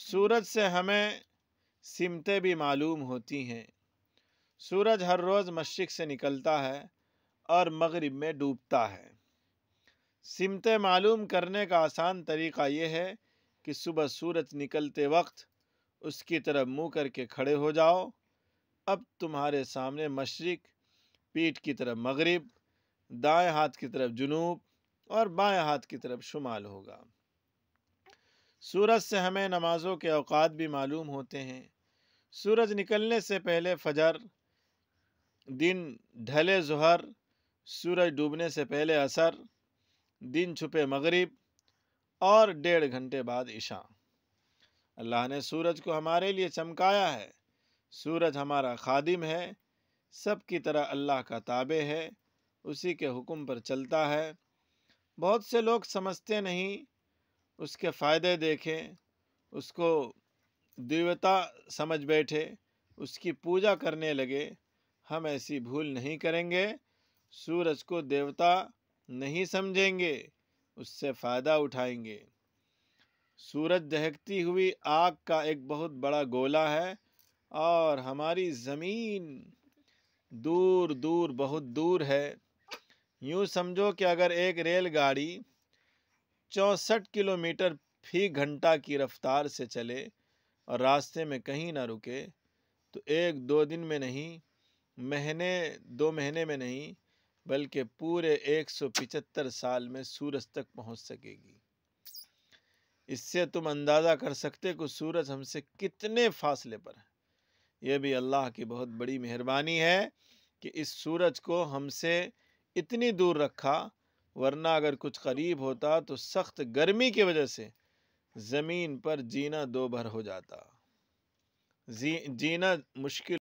सूरज से हमें सिमतें भी मालूम होती हैं सूरज हर रोज़ मशरक़ से निकलता है और मगरिब में डूबता है सिमतें मालूम करने का आसान तरीका यह है कि सुबह सूरज निकलते वक्त उसकी तरफ मुंह करके खड़े हो जाओ अब तुम्हारे सामने मशरक़ पीठ की तरफ मगरिब दाएं हाथ की तरफ जुनूब और बाएं हाथ की तरफ शुमाल होगा सूरज से हमें नमाज़ों के अवकात भी मालूम होते हैं सूरज निकलने से पहले फजर दिन ढले जहर सूरज डूबने से पहले असर दिन छुपे मगरिब और डेढ़ घंटे बाद ईशा अल्लाह ने सूरज को हमारे लिए चमकाया है सूरज हमारा खादिम है सब की तरह अल्लाह का ताबे है उसी के हुक्म पर चलता है बहुत से लोग समझते नहीं उसके फ़ायदे देखें उसको देवता समझ बैठे उसकी पूजा करने लगे हम ऐसी भूल नहीं करेंगे सूरज को देवता नहीं समझेंगे उससे फ़ायदा उठाएंगे सूरज दहकती हुई आग का एक बहुत बड़ा गोला है और हमारी ज़मीन दूर दूर बहुत दूर है यूँ समझो कि अगर एक रेलगाड़ी चौंसठ किलोमीटर फी घंटा की रफ्तार से चले और रास्ते में कहीं ना रुके तो एक दो दिन में नहीं महीने दो महीने में नहीं बल्कि पूरे 175 साल में सूरज तक पहुंच सकेगी इससे तुम अंदाज़ा कर सकते कि सूरज हमसे कितने फासले पर है यह भी अल्लाह की बहुत बड़ी मेहरबानी है कि इस सूरज को हमसे इतनी दूर रखा वरना अगर कुछ करीब होता तो सख्त गर्मी की वजह से ज़मीन पर जीना दो भर हो जाता जी जीना मुश्किल